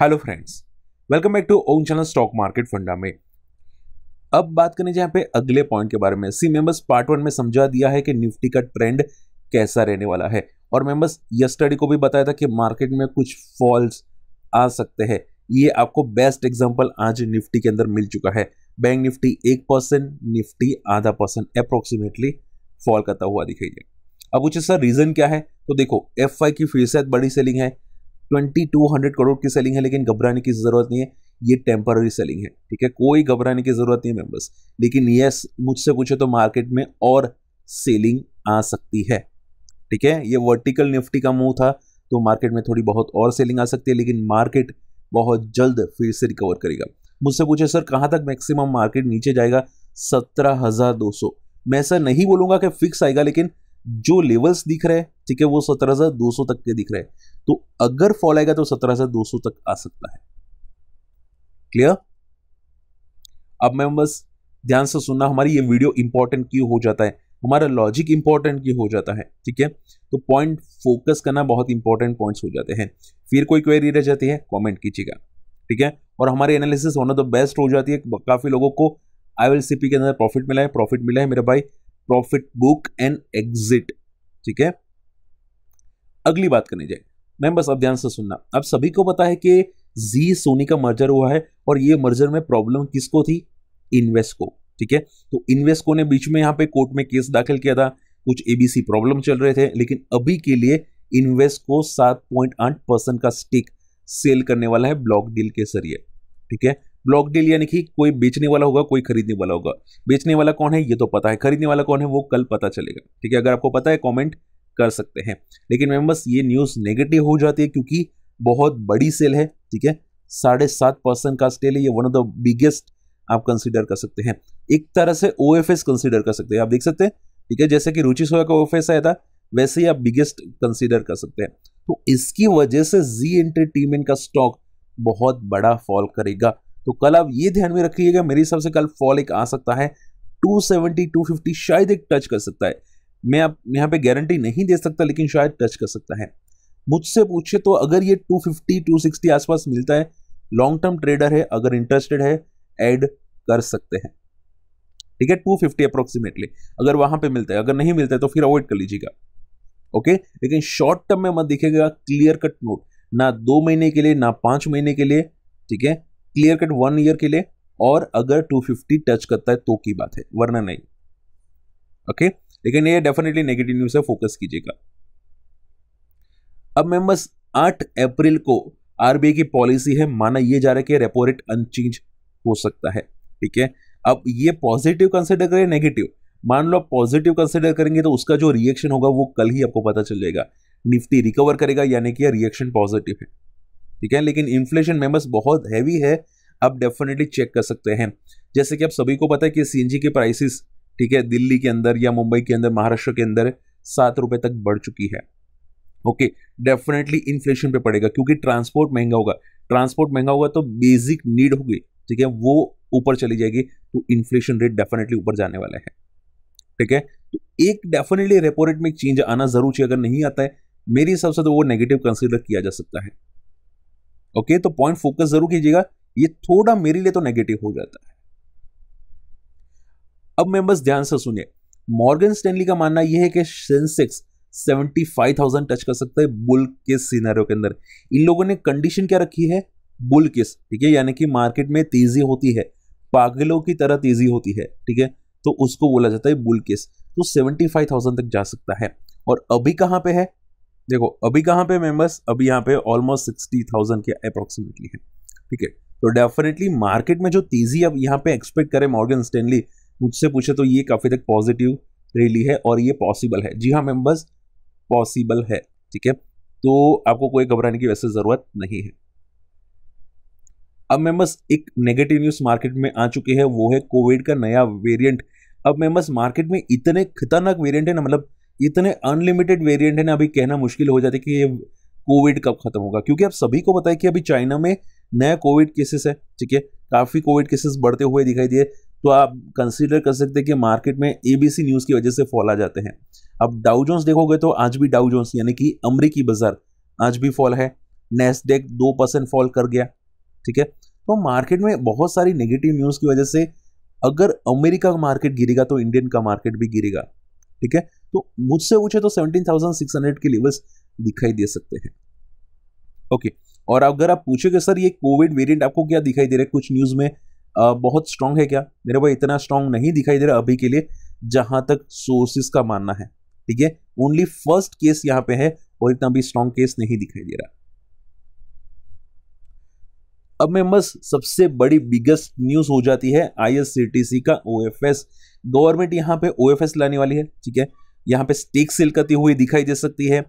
hello friends welcome back to own channel stock market funda में अब बात करें जहाँ पे अगले पॉइंट के बारे में सी मेंबर्स पार्ट वन में समझा दिया है कि निफ्टी का ट्रेंड कैसा रहने वाला है और मेंबर्स यस्टडी को भी बताया था कि मार्केट में कुछ फॉल्स आ सकते हैं ये आपको बेस्ट एग्जाम्पल आज निफ्टी के अंदर मिल चुका है बैंक निफ्टी एक परसेंट निफ्टी आधा परसेंट अप्रोक्सीमेटली फॉल करता हुआ दिखाई दे अब पूछे सर रीजन क्या है तो देखो एफ की फीसद बड़ी सेलिंग है ट्वेंटी टू हंड्रेड करोड़ की सेलिंग है लेकिन घबराने की ज़रूरत नहीं है ये टेम्पररी सेलिंग है ठीक है कोई घबराने की ज़रूरत नहीं है मेम्बर्स लेकिन येस मुझसे पूछे तो मार्केट में और सेलिंग आ सकती है ठीक है ये वर्टिकल निफ्टी का मूव था तो मार्केट में थोड़ी बहुत और सेलिंग आ सकती है लेकिन मार्केट बहुत जल्द फिर से रिकवर करेगा मुझसे पूछे सर कहाँ तक मैक्सिमम मार्केट नीचे जाएगा सत्रह हज़ार दो सौ मैं ऐसा नहीं बोलूंगा कि फिक्स आएगा लेकिन जो लेवल्स दिख रहे हैं ठीक है वो सत्रह हजार दो सौ तक के दिख रहे हैं तो अगर फॉल आएगा तो सत्रह दो सौ तक आ सकता है क्लियर अब मैं बस ध्यान से सुनना हमारी ये वीडियो इंपॉर्टेंट क्यों हो जाता है हमारा लॉजिक इंपॉर्टेंट क्यों हो जाता है ठीक है तो पॉइंट फोकस करना बहुत इंपॉर्टेंट पॉइंट्स हो जाते हैं फिर कोई क्वेरी रह जाती है कमेंट कीजिएगा ठीक है और हमारी एनालिसिस होना तो बेस्ट हो जाती है काफ़ी लोगों को आई विल सी पी के अंदर प्रॉफिट मिला है प्रॉफिट मिला है मेरा भाई प्रॉफिट बुक एंड एग्जिट ठीक है अगली बात करने जाए मैम बस अब ध्यान से सुनना अब सभी को पता है कि जी सोनी का मर्जर हुआ है और ये मर्जर में प्रॉब्लम किसको थी इन्वेस्ट को ठीक है तो इन्वेस्को ने बीच में यहां पे कोर्ट में केस दाखिल किया था कुछ एबीसी प्रॉब्लम चल रहे थे लेकिन अभी के लिए इन्वेस्ट को सात पॉइंट आठ परसेंट का स्टेक सेल करने वाला है ब्लॉक डील के जरिए ठीक है ब्लॉक डील यानी कि कोई बेचने वाला होगा कोई खरीदने वाला होगा बेचने वाला कौन है ये तो पता है खरीदने वाला कौन है वो कल पता चलेगा ठीक है अगर आपको पता है कॉमेंट कर सकते हैं लेकिन मैम बस ये न्यूज़ नेगेटिव हो जाती है क्योंकि बहुत बड़ी सेल है ठीक है साढ़े सात परसेंट का स्टेल है ये वन ऑफ द बिगेस्ट आप कंसिडर कर सकते हैं एक तरह से ओ एफ एस कंसिडर कर सकते हैं आप देख सकते हैं ठीक है जैसे कि रुचि सोया का ओ एफ एस आया था वैसे ही आप बिगेस्ट कंसिडर कर सकते हैं तो इसकी वजह से जी एंटरटेनमेंट का स्टॉक बहुत बड़ा फॉल करेगा तो कल आप ये ध्यान में रखिएगा मेरे हिसाब से कल फॉल एक आ सकता है 270 250 शायद एक टच कर सकता है मैं आप यहाँ पे गारंटी नहीं दे सकता लेकिन शायद टच कर सकता है मुझसे पूछे तो अगर ये 250 260 आसपास मिलता है लॉन्ग टर्म ट्रेडर है अगर इंटरेस्टेड है ऐड कर सकते हैं ठीक है 250 अप्रोक्सीमेटली अगर वहां पे मिलता है अगर नहीं मिलता है तो फिर अवॉइड कर लीजिएगा ओके लेकिन शॉर्ट टर्म में मत दिखेगा क्लियर कट नोट ना दो महीने के लिए ना पांच महीने के लिए ठीक है क्लियर कट वन ईयर के लिए और अगर 250 टच करता है तो की बात है वरना नहीं ओके लेकिन ये डेफिनेटली नेगेटिव न्यूज है फोकस कीजिएगा अब मेंबर्स 8 अप्रैल को आरबीआई की पॉलिसी है माना यह जा रहा है कि रेपो रेट अनचेंज हो सकता है ठीक है अब ये पॉजिटिव कंसिडर करें नेगेटिव मान लो पॉजिटिव कंसिडर करेंगे तो उसका जो रिएक्शन होगा वो कल ही आपको पता चल जाएगा निफ्टी रिकवर करेगा यानी कि रिएक्शन पॉजिटिव है ठीक है लेकिन इन्फ्लेशन मेंबर्स बहुत हैवी है आप डेफिनेटली चेक कर सकते हैं जैसे कि आप सभी को पता है कि सी के प्राइसेस ठीक है दिल्ली के अंदर या मुंबई के अंदर महाराष्ट्र के अंदर सात रुपए तक बढ़ चुकी है ओके डेफिनेटली इन्फ्लेशन पे पड़ेगा क्योंकि ट्रांसपोर्ट महंगा होगा ट्रांसपोर्ट महंगा होगा तो बेसिक नीड होगी ठीक है वो ऊपर चली जाएगी तो इन्फ्लेशन रेट डेफिनेटली ऊपर जाने वाला है ठीक है तो एक डेफिनेटली रेपो रेट में चेंज आना जरूर चाहिए अगर नहीं आता है मेरे हिसाब से तो वो नेगेटिव कंसिडर किया जा सकता है ओके तो पॉइंट फोकस जरूर कीजिएगा ये थोड़ा मेरे लिए तो नेगेटिव हो जाता है अब मेंबर्स ध्यान से सुनिए मॉर्गन स्टेनली का मानना यह है कि सेंसेक्स 75,000 टच कर सकता है बुल किस सीनारियो के अंदर इन लोगों ने कंडीशन क्या रखी है बुल किस ठीक है यानी कि मार्केट में तेजी होती है पागलों की तरह तेजी होती है ठीक है तो उसको बोला जाता है बुल किस तो 75,000 तक जा सकता है और अभी कहां पे है देखो अभी कहाँ पे मेंबर्स अभी यहाँ पे ऑलमोस्ट सिक्सटी थाउजेंड के अप्रोक्सीमेटली है ठीक है तो डेफिनेटली मार्केट में जो तेज़ी अब यहाँ पे एक्सपेक्ट करें मॉर्गन स्टेनली मुझसे पूछे तो ये काफ़ी तक पॉजिटिव रैली है और ये पॉसिबल है जी हाँ मेंबर्स पॉसिबल है ठीक है तो आपको कोई घबराने की वैसे ज़रूरत नहीं है अब मेंबर्स एक नेगेटिव न्यूज़ मार्केट में आ चुकी है वो है कोविड का नया वेरियंट अब मेंबर्स मार्केट में इतने खतरनाक वेरियंट है ना मतलब इतने अनलिमिटेड वेरिएंट है ना अभी कहना मुश्किल हो जाता है कि ये कोविड कब खत्म होगा क्योंकि आप सभी को बताए कि अभी चाइना में नया कोविड केसेस है ठीक है काफ़ी कोविड केसेस बढ़ते हुए दिखाई दिए तो आप कंसिडर कर सकते हैं कि मार्केट में एबीसी न्यूज़ की वजह से फॉल आ जाते हैं अब डाउ जोन्स देखोगे तो आज भी डाउ जोन्स यानी कि अमरीकी बाजार आज भी फॉल है नेस्डेक दो परसेंट फॉल कर गया ठीक है तो मार्केट में बहुत सारी नेगेटिव न्यूज़ की वजह से अगर अमेरिका का मार्केट गिरेगा तो इंडियन का मार्केट भी गिरेगा ठीक है तो मुझसे पूछे तो थाउजेंड सिक्स हंड्रेड के लेवल्स दिखाई दे सकते हैं ओके और अगर आप पूछोगे सर ये कोविड वेरिएंट आपको क्या दिखाई दे रहा है कुछ न्यूज़ में आ, बहुत स्ट्रांग है क्या मेरे भाई इतना स्ट्रांग नहीं दिखाई दे रहा अभी के लिए जहां तक सोर्सेस का मानना है ठीक है ओनली फर्स्ट केस यहाँ पे है और इतना भी स्ट्रांग केस नहीं दिखाई दे रहा अब मैं बस सबसे बड़ी बिगेस्ट न्यूज़ हो जाती है आईएससीटीसी का ओएफएस गवर्नमेंट यहाँ पे ओएफएस लाने वाली है ठीक है यहाँ पे स्टेक सेल करती हुई दिखाई दे सकती है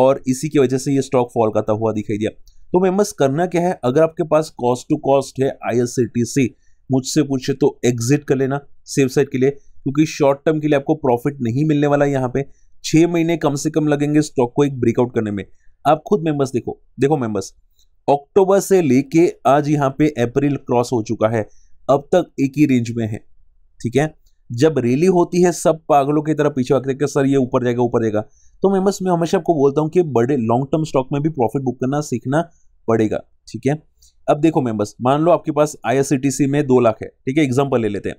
और इसी की वजह से ये स्टॉक फॉल करता हुआ दिखाई दिया तो मेम्बर्स करना क्या है अगर आपके पास कॉस्ट टू कॉस्ट है आई मुझसे पूछे तो एग्जिट कर लेना सेफ साइड के लिए क्योंकि शॉर्ट टर्म के लिए आपको प्रॉफिट नहीं मिलने वाला यहाँ पे छह महीने कम से कम लगेंगे स्टॉक को एक ब्रेकआउट करने में आप खुद मेंबर्स देखो देखो मेंबर्स अक्टूबर से लेके आज यहाँ पे अप्रैल क्रॉस हो चुका है अब तक एक ही रेंज में है ठीक है जब रैली होती है सब पागलों की तरह पीछे आते हैं सर ये ऊपर जाएगा ऊपर जाएगा तो मैं बस मैं हमेशा आपको बोलता हूँ कि बड़े लॉन्ग टर्म स्टॉक में भी प्रॉफिट बुक करना सीखना पड़ेगा ठीक है अब देखो मेम्बर्स मान लो आपके पास आई में दो लाख है ठीक है एग्जाम्पल ले लेते हैं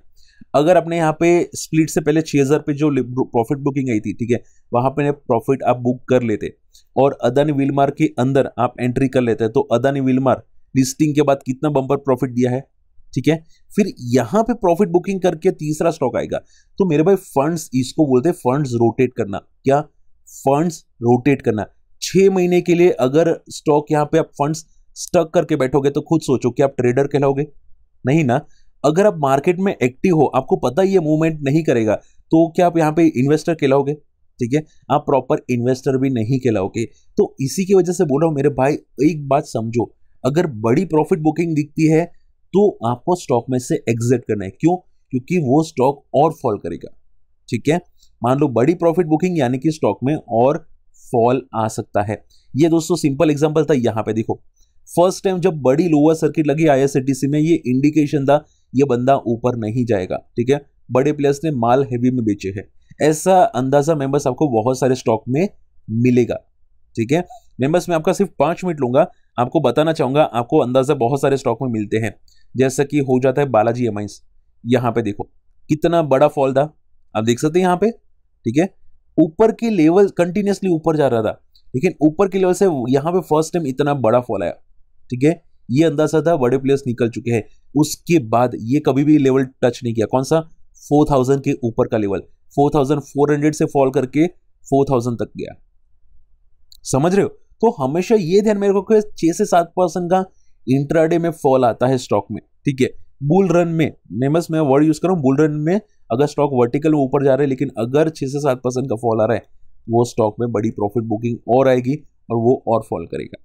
अगर अपने यहाँ पे स्प्लिट से पहले छः हज़ार पे जो प्रॉफिट बुकिंग आई थी ठीक है वहां पे प्रॉफिट आप बुक कर लेते और अदानी विलमार के अंदर आप एंट्री कर लेते तो अदानी विलमार लिस्टिंग के बाद कितना बम्पर प्रॉफिट दिया है ठीक है फिर यहाँ पे प्रॉफिट बुकिंग करके तीसरा स्टॉक आएगा तो मेरे भाई फंड्स इसको बोलते हैं फंड्स रोटेट करना क्या फंड्स रोटेट करना छह महीने के लिए अगर स्टॉक यहाँ पे आप फंड्स स्टक करके बैठोगे तो खुद सोचो कि आप ट्रेडर कहलाओगे नहीं ना अगर आप मार्केट में एक्टिव हो आपको पता ये मूवमेंट नहीं करेगा तो क्या आप यहाँ पे इन्वेस्टर कहलाओगे ठीक है आप प्रॉपर इन्वेस्टर भी नहीं कहलाओगे तो इसी की वजह से बोल रहा हूँ मेरे भाई एक बात समझो अगर बड़ी प्रॉफिट बुकिंग दिखती है तो आपको स्टॉक में से एग्जिट करना है क्यों क्योंकि वो स्टॉक और फॉल करेगा ठीक है मान लो बड़ी प्रॉफिट बुकिंग यानी कि स्टॉक में और फॉल आ सकता है ये दोस्तों सिंपल एग्जांपल था यहां पे देखो फर्स्ट टाइम जब बड़ी लोअर सर्किट लगी आई में ये इंडिकेशन था ये बंदा ऊपर नहीं जाएगा ठीक है बड़े प्लेयर्स ने माल हैवी में बेचे हैं ऐसा अंदाजा मेंबर्स आपको बहुत सारे स्टॉक में मिलेगा ठीक है मेंबर्स में आपका सिर्फ पांच मिनट लूंगा आपको बताना चाहूंगा आपको अंदाजा बहुत सारे स्टॉक में मिलते हैं जैसा कि हो जाता है बालाजी एम यहां पे देखो कितना बड़ा फॉल था आप देख सकते हैं यहां पे ठीक है ऊपर के लेवल कंटिन्यूसली ऊपर जा रहा था लेकिन ऊपर के लेवल से यहाँ पे फर्स्ट टाइम इतना बड़ा फॉल आया ठीक है ये अंदाजा था बड़े प्लेयर्स निकल चुके हैं उसके बाद ये कभी भी लेवल टच नहीं किया कौन सा 4000 के ऊपर का लेवल 4400 से फॉल करके 4000 तक गया समझ रहे हो तो हमेशा ये ध्यान में रखो कि छह से सात परसेंट का इंट्राडे में फॉल आता है स्टॉक में ठीक है बुल रन में नेमस मैं वर्ड यूज कर रहा बुल रन में अगर स्टॉक वर्टिकल में ऊपर जा रहे हैं लेकिन अगर छह से सात परसेंट का फॉल आ रहा है वो स्टॉक में बड़ी प्रॉफिट बुकिंग और आएगी और वो और फॉल करेगा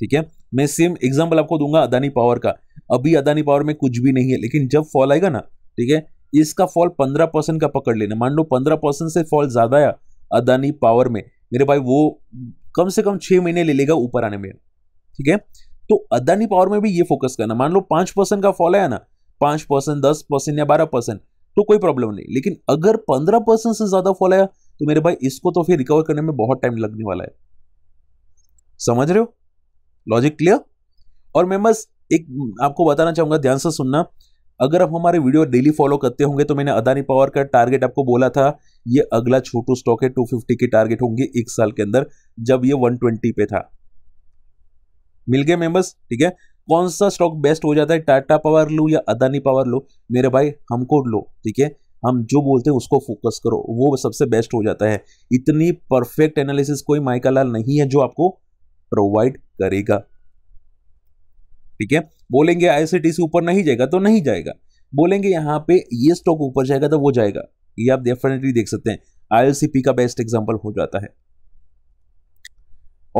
ठीक है मैं सेम एग्जाम्पल आपको दूंगा अदानी पावर का अभी अदानी पावर में कुछ भी नहीं है लेकिन जब फॉल आएगा ना ठीक है इसका फॉल पंद्रह परसेंट का पकड़ लेना मान लो पंद्रह परसेंट से फॉल ज़्यादा आया अदानी पावर में मेरे भाई वो कम से कम छह महीने ले लेगा ऊपर आने में ठीक है तो अदानी पावर में भी ये फोकस करना मान लो पांच परसेंट का फॉल आया ना पांच परसेंट दस परसेंट या बारह परसेंट तो कोई प्रॉब्लम नहीं लेकिन अगर पंद्रह परसेंट से ज़्यादा फॉल आया तो मेरे भाई इसको तो फिर रिकवर करने में बहुत टाइम लगने वाला है समझ रहे हो लॉजिक क्लियर और मेम्बर्स एक आपको बताना चाहूंगा ध्यान से सुनना अगर आप हमारे वीडियो डेली फॉलो करते होंगे तो मैंने अदानी पावर का टारगेट आपको बोला था ये अगला छोटू स्टॉक है 250 के टारगेट होंगे एक साल के अंदर जब ये 120 पे था मिल गए मेंबर्स ठीक है कौन सा स्टॉक बेस्ट हो जाता है टाटा पावर लो या अदानी पावर लो मेरे भाई हमको लो ठीक है हम जो बोलते हैं उसको फोकस करो वो सबसे बेस्ट हो जाता है इतनी परफेक्ट एनालिसिस कोई माइका लाल नहीं है जो आपको प्रोवाइड करेगा ठीक है बोलेंगे आईसीटी से ऊपर नहीं जाएगा तो नहीं जाएगा बोलेंगे यहां पे ये स्टॉक ऊपर जाएगा तो वो जाएगा ये आप डेफिनेटली देख सकते हैं आईएलसीपी का बेस्ट एग्जांपल हो जाता है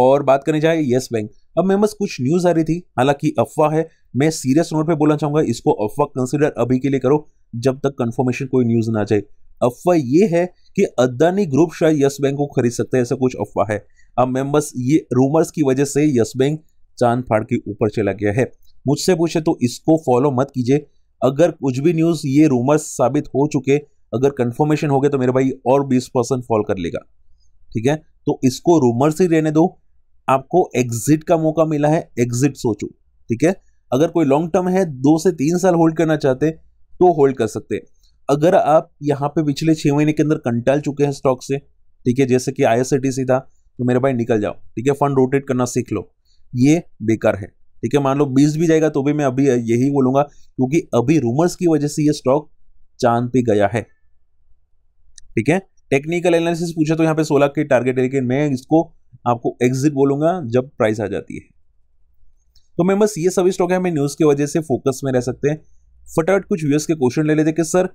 और बात करने जाए यस बैंक अब मैं बस कुछ न्यूज आ रही थी हालांकि अफवाह है मैं सीरियस नोट पे बोलना चाहूंगा इसको अफवाह कंसिडर अभी के लिए करो जब तक कंफर्मेशन कोई न्यूज ना जाए अफवाह ये है कि अदानी ग्रुप शायद यस बैंक को खरीद सकता है ऐसा कुछ अफवाह है अब मेंबर्स ये रूमर्स की वजह से यस बैंक चांद फाड़ के ऊपर चला गया है मुझसे पूछे तो इसको फॉलो मत कीजिए अगर कुछ भी न्यूज़ ये रूमर्स साबित हो चुके अगर कंफर्मेशन हो गया तो मेरे भाई और बीस परसेंट फॉल कर लेगा ठीक है तो इसको रूमर्स ही रहने दो आपको एग्जिट का मौका मिला है एग्जिट सोचो ठीक है अगर कोई लॉन्ग टर्म है दो से तीन साल होल्ड करना चाहते तो होल्ड कर सकते हैं अगर आप यहाँ पे पिछले छः महीने के अंदर कंटाल चुके हैं स्टॉक से ठीक है जैसे कि आई था तो मेरे भाई निकल जाओ ठीक है फंड रोटेट करना सीख लो ये बेकार है ठीक है मान लो बीस भी जाएगा तो भी मैं अभी यही बोलूंगा क्योंकि अभी रूमर्स की वजह से ये स्टॉक चांद पे गया है ठीक है टेक्निकल एनालिसिस पूछे तो यहाँ पे सोलह के टारगेट है लेकिन मैं इसको आपको एग्जिट बोलूंगा जब प्राइस आ जाती है तो मैं बस ये सभी स्टॉक है मैं न्यूज़ की वजह से फोकस में रह सकते हैं फटाफट कुछ व्यूअर्स के क्वेश्चन ले लेते कि सर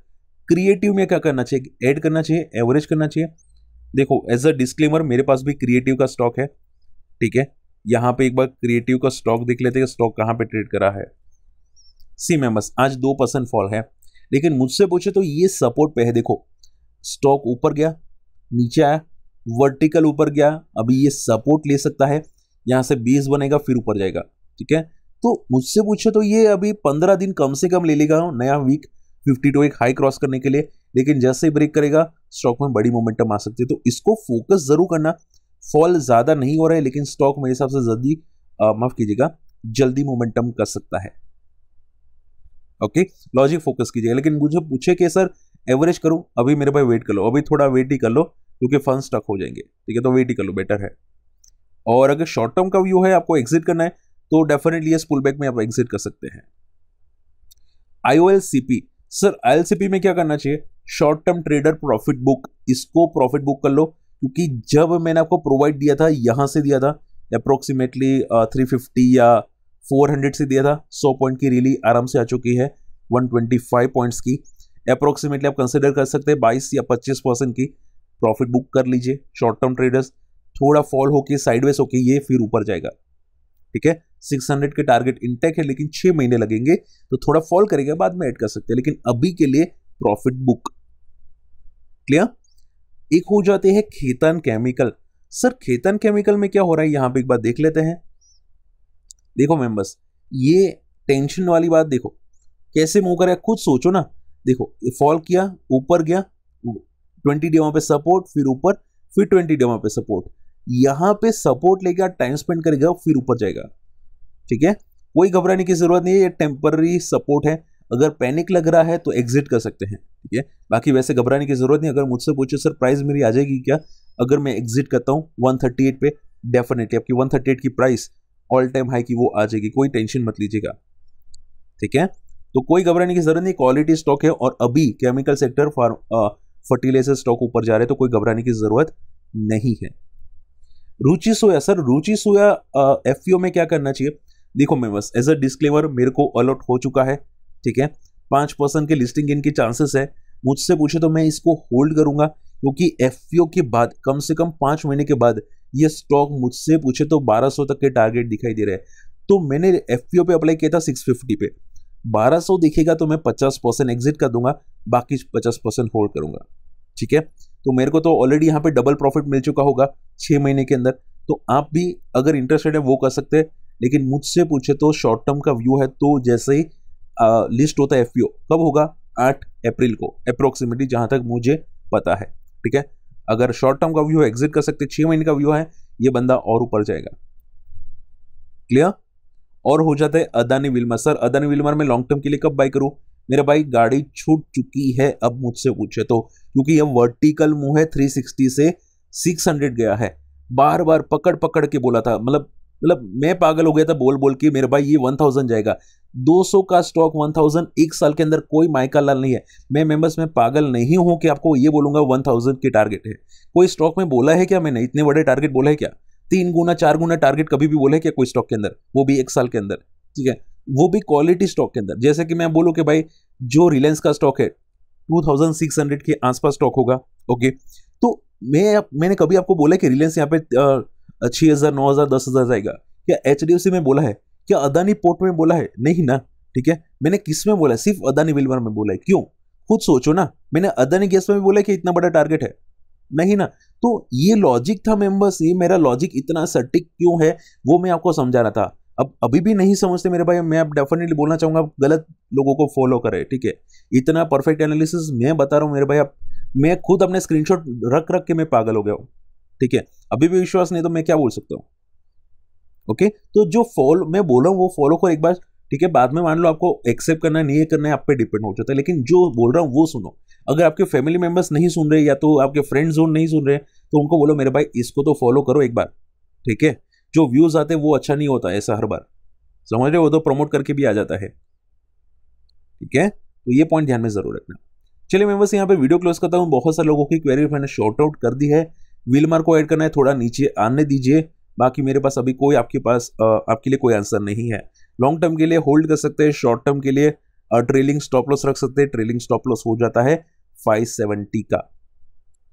क्रिएटिव में क्या करना चाहिए ऐड करना चाहिए एवरेज करना चाहिए देखो एज अ डिस्क्लेमर मेरे पास भी क्रिएटिव का स्टॉक है ठीक है यहाँ पे एक बार क्रिएटिव का स्टॉक देख लेते हैं स्टॉक कहाँ पे ट्रेड करा है सी मेम्बर्स आज दो परसेंट फॉल है लेकिन मुझसे पूछे तो ये सपोर्ट पे है देखो स्टॉक ऊपर गया नीचे आया वर्टिकल ऊपर गया अभी ये सपोर्ट ले सकता है यहाँ से बेस बनेगा फिर ऊपर जाएगा ठीक है तो मुझसे पूछे तो ये अभी पंद्रह दिन कम से कम ले लेगा नया वीक फिफ्टी टू एक हाई क्रॉस करने के लिए लेकिन जैसे ही ब्रेक करेगा स्टॉक में बड़ी मोमेंटम आ सकती है तो इसको फोकस जरूर करना फॉल ज़्यादा नहीं हो रहा है लेकिन स्टॉक मेरे हिसाब से जल्दी माफ़ कीजिएगा जल्दी मोमेंटम कर सकता है ओके लॉजिक फोकस कीजिएगा लेकिन मुझे पूछे कि सर एवरेज करूं अभी मेरे भाई वेट कर लो अभी थोड़ा वेट ही कर लो क्योंकि फंड स्टक हो जाएंगे ठीक है तो वेट ही कर लो बेटर है और अगर शॉर्ट टर्म का व्यू है आपको एग्जिट करना है तो डेफिनेटली इस पुल बैक में आप एग्जिट कर सकते हैं आईओ एल सी पी सर आई में क्या करना चाहिए short term trader profit book इसको प्रॉफिट बुक कर लो क्योंकि जब मैंने आपको प्रोवाइड दिया था यहाँ से दिया था अप्रोक्सीमेटली थ्री फिफ्टी या फोर हंड्रेड से दिया था सौ पॉइंट की रैली आराम से आ चुकी है वन ट्वेंटी फाइव पॉइंट्स की अप्रोक्सीमेटली आप कंसिडर कर सकते हैं बाईस या पच्चीस परसेंट की प्रॉफिट बुक कर लीजिए शॉर्ट टर्म ट्रेडर्स थोड़ा फॉल होके साइडवेज होके ये फिर ऊपर जाएगा ठीक है सिक्स हंड्रेड के टारगेट इंटेक है लेकिन छह महीने लगेंगे तो थोड़ा फॉल करेगा बाद में ऐड कर सकते हैं लेकिन अभी के लिए प्रॉफिट बुक क्लियर एक हो जाते हैं Khaitan chemical sir Khaitan chemical में क्या हो रहा है यहां पे एक बार देख लेते हैं देखो मेंबर्स ये टेंशन वाली बात देखो कैसे मुंह करे खुद सोचो ना देखो फॉल किया ऊपर गया ट्वेंटी डी पे सपोर्ट फिर ऊपर फिर ट्वेंटी डी पे सपोर्ट यहां पे सपोर्ट लेगा टाइम स्पेंड करेगा फिर ऊपर जाएगा ठीक है कोई घबराने की ज़रूरत नहीं है ये टेम्पररी सपोर्ट है अगर पैनिक लग रहा है तो एग्जिट कर सकते हैं ठीक है बाकी वैसे घबराने की ज़रूरत नहीं अगर मुझसे पूछे सर प्राइस मेरी आ जाएगी क्या अगर मैं एग्जिट करता हूँ एट पे डेफिनेटली आपकी एट की प्राइस ऑल टाइम हाई की वो आ जाएगी कोई टेंशन मत लीजिएगा ठीक है तो कोई घबराने की ज़रूरत नहीं क्वालिटी स्टॉक है और अभी केमिकल सेक्टर फर्टिलाइजर स्टॉक ऊपर जा रहे हैं तो कोई घबराने की ज़रूरत नहीं है Ruchi Soya sir Ruchi Soya F e में क्या करना चाहिए देखो मैं बस एज अ डिस्क्लेमर मेरे को अलॉट हो चुका है ठीक है पांच परसेंट के लिस्टिंग इनके चांसेस है मुझसे पूछे तो मैं इसको होल्ड करूंगा क्योंकि एफ e के बाद कम से कम पांच महीने के बाद ये स्टॉक मुझसे पूछे तो 1200 तक के टारगेट दिखाई दे रहे हैं तो मैंने एफ e पे अप्लाई किया था 650 पे 1200 दिखेगा तो मैं 50 परसेंट एग्जिट कर दूंगा बाकी 50 परसेंट होल्ड करूंगा ठीक है तो मेरे को तो ऑलरेडी यहाँ पे डबल प्रॉफिट मिल चुका होगा छः महीने के अंदर तो आप भी अगर इंटरेस्टेड है वो कर सकते हैं लेकिन मुझसे पूछे तो शॉर्ट टर्म का व्यू है तो जैसे ही लिस्ट होता है एफ कब होगा आठ अप्रैल को अप्रोक्सीमेटली जहाँ तक मुझे पता है ठीक है अगर शॉर्ट टर्म का व्यू एग्जिट कर सकते छह महीने का व्यू है ये बंदा और ऊपर जाएगा क्लियर और हो जाता है अदानी विल्मर सर अदानी विल्मर में लॉन्ग टर्म के लिए कब बाई करूं मेरा भाई गाड़ी छूट चुकी है अब मुझसे पूछे तो क्योंकि यह वर्टिकल मुंह है 360 से 600 गया है बार बार पकड़ पकड़ के बोला था मतलब मतलब मैं पागल हो गया था बोल बोल के मेरे भाई ये वन थाउजेंड जाएगा 200 का स्टॉक 1000 एक साल के अंदर कोई मायका लाल नहीं है मैं मेंबर्स में पागल नहीं हूँ कि आपको ये बोलूंगा 1000 की टारगेट है कोई स्टॉक में बोला है क्या मैंने इतने बड़े टारगेट बोला है क्या तीन गुना चार गुना टारगेट कभी भी बोला है क्या कोई स्टॉक के अंदर वो भी एक साल के अंदर ठीक है वो भी क्वालिटी स्टॉक के अंदर जैसे कि मैं बोलूँ कि भाई जो रिलायंस का स्टॉक है हंड्रेड के आसपास स्टॉक होगा ओके तो मैं मैंने कभी आपको बोला कि रिलायंस यहाँ पे छः हज़ार नौ हज़ार दस हज़ार जाएगा क्या एच में बोला है क्या अदानी पोर्ट में बोला है नहीं ना ठीक है मैंने किस में बोला है सिर्फ अदानी में बोला है क्यों खुद सोचो ना मैंने अदानी गैस में बोला कि इतना बड़ा टारगेट है नहीं ना तो ये लॉजिक था मेंबर्स ये मेरा लॉजिक इतना सटीक क्यों है वो मैं आपको समझा रहा था अब अभी भी नहीं समझते मेरे भाई मैं आप डेफिनेटली बोलना चाहूंगा आप गलत लोगों को फॉलो करें ठीक है इतना परफेक्ट एनालिसिस मैं बता रहा हूँ मेरे भाई आप मैं खुद अपने स्क्रीनशॉट रख रख के मैं पागल हो गया हूँ ठीक है अभी भी विश्वास नहीं तो मैं क्या बोल सकता हूँ ओके तो जो फॉलो मैं बोल रहा हूँ वो फॉलो करो एक बार ठीक है बाद में मान लो आपको एक्सेप्ट करना है नहीं करना है आप पे डिपेंड हो जाता है लेकिन जो बोल रहा हूँ वो सुनो अगर आपके फैमिली मेंबर्स नहीं सुन रहे या तो आपके फ्रेंड जोन नहीं सुन रहे तो उनको बोलो मेरे भाई इसको तो फॉलो करो एक बार ठीक है जो व्यूज़ आते हैं वो अच्छा नहीं होता ऐसा हर बार समझ रहे हो तो प्रमोट करके भी आ जाता है ठीक है तो ये पॉइंट ध्यान में ज़रूर रखना चलिए मैं बस यहाँ पे वीडियो क्लोज करता हूँ बहुत सारे लोगों की क्वेरी मैंने शॉर्ट आउट कर दी है विलमर को ऐड करना है थोड़ा नीचे आने दीजिए बाकी मेरे पास अभी कोई आपके पास आपके लिए कोई आंसर नहीं है लॉन्ग टर्म के लिए होल्ड कर सकते हैं शॉर्ट टर्म के लिए ट्रेलिंग स्टॉप लॉस रख सकते हैं ट्रेलिंग स्टॉप लॉस हो जाता है 570 का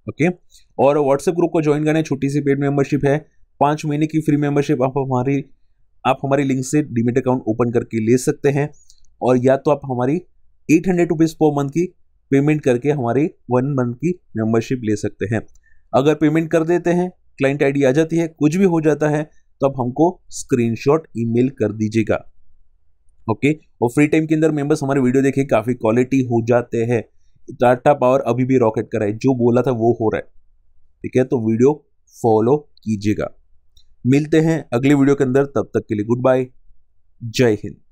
ओके और व्हाट्सएप ग्रुप को ज्वाइन करना है छोटी सी पेड मेंबरशिप है पाँच महीने की फ्री मेंबरशिप आप हमारी आप हमारी लिंक से डिमिट अकाउंट ओपन करके ले सकते हैं और या तो आप हमारी eight hundred rupees per month की पेमेंट करके हमारी वन मंथ की मेंबरशिप ले सकते हैं अगर पेमेंट कर देते हैं क्लाइंट आईडी आ जाती है कुछ भी हो जाता है तो हमको स्क्रीनशॉट ईमेल कर दीजिएगा ओके और फ्री टाइम के अंदर मेंबर्स हमारे वीडियो देखे काफ़ी क्वालिटी हो जाते हैं टाटा पावर अभी भी रॉकेट कर रहा है जो बोला था वो हो रहा है ठीक है तो वीडियो फॉलो कीजिएगा मिलते हैं अगले वीडियो के अंदर तब तक के लिए गुड बाय जय हिंद